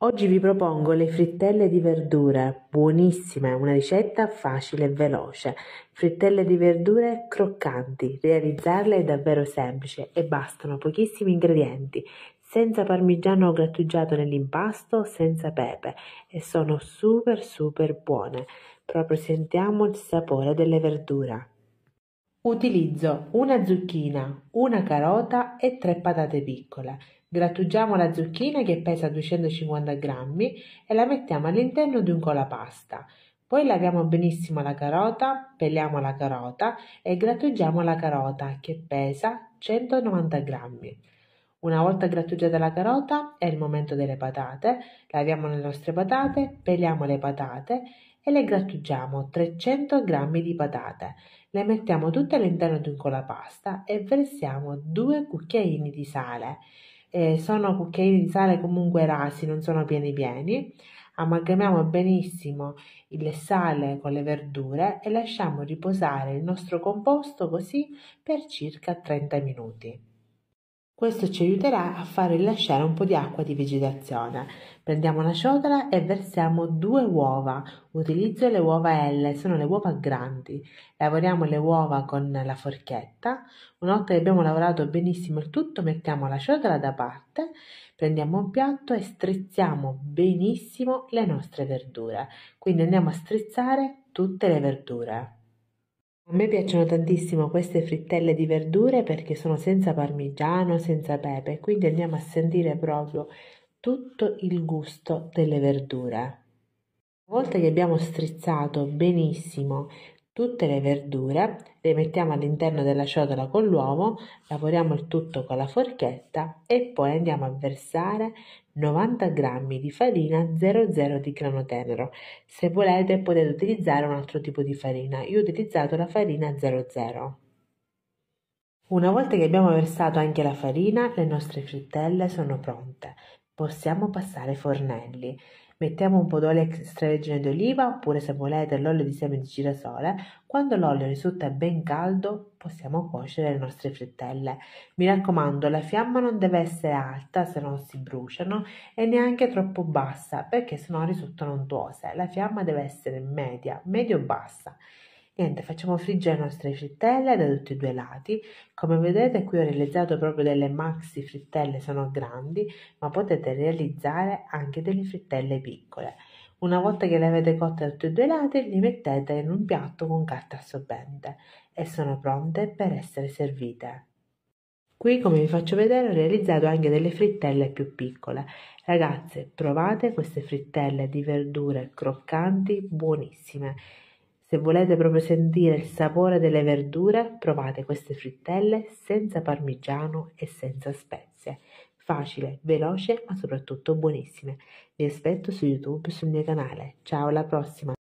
Oggi vi propongo le frittelle di verdure, buonissime, una ricetta facile e veloce. Frittelle di verdure croccanti, realizzarle è davvero semplice e bastano pochissimi ingredienti, senza parmigiano grattugiato nell'impasto, senza pepe e sono super super buone. Proprio sentiamo il sapore delle verdure. Utilizzo una zucchina, una carota e tre patate piccole. Grattugiamo la zucchina che pesa 250 grammi e la mettiamo all'interno di un colapasta. Poi laviamo benissimo la carota, peliamo la carota e grattugiamo la carota che pesa 190 grammi. Una volta grattugiata la carota è il momento delle patate, laviamo le nostre patate, peliamo le patate e le grattugiamo 300 g di patate. Le mettiamo tutte all'interno di un colapasta e versiamo due cucchiaini di sale eh, sono cucchiaini di sale comunque rasi, non sono pieni pieni. Amalgamiamo benissimo il sale con le verdure e lasciamo riposare il nostro composto così per circa 30 minuti. Questo ci aiuterà a far rilasciare un po' di acqua di vegetazione. Prendiamo una ciotola e versiamo due uova. Utilizzo le uova L, sono le uova grandi. Lavoriamo le uova con la forchetta. Una volta che abbiamo lavorato benissimo il tutto, mettiamo la ciotola da parte, prendiamo un piatto e strizziamo benissimo le nostre verdure. Quindi andiamo a strizzare tutte le verdure. A me piacciono tantissimo queste frittelle di verdure perché sono senza parmigiano, senza pepe, quindi andiamo a sentire proprio tutto il gusto delle verdure. Una volta che abbiamo strizzato benissimo Tutte le verdure le mettiamo all'interno della ciotola con l'uovo, lavoriamo il tutto con la forchetta e poi andiamo a versare 90 g di farina 00 di grano tenero. Se volete potete utilizzare un altro tipo di farina, io ho utilizzato la farina 00. Una volta che abbiamo versato anche la farina, le nostre frittelle sono pronte. Possiamo passare ai fornelli. Mettiamo un po' d'olio extravergine d'oliva oppure se volete l'olio di seme di girasole. Quando l'olio risulta ben caldo possiamo cuocere le nostre frittelle. Mi raccomando la fiamma non deve essere alta se non si bruciano e neanche troppo bassa perché sennò risultano untuose. La fiamma deve essere media, medio-bassa. Niente, facciamo friggere le nostre frittelle da tutti e due i lati. Come vedete qui ho realizzato proprio delle maxi frittelle, sono grandi, ma potete realizzare anche delle frittelle piccole. Una volta che le avete cotte da tutti e due i lati, le mettete in un piatto con carta assorbente e sono pronte per essere servite. Qui, come vi faccio vedere, ho realizzato anche delle frittelle più piccole. Ragazze, provate queste frittelle di verdure croccanti, buonissime. Se volete proprio sentire il sapore delle verdure, provate queste frittelle senza parmigiano e senza spezie. Facile, veloce ma soprattutto buonissime. Vi aspetto su YouTube sul mio canale. Ciao, alla prossima!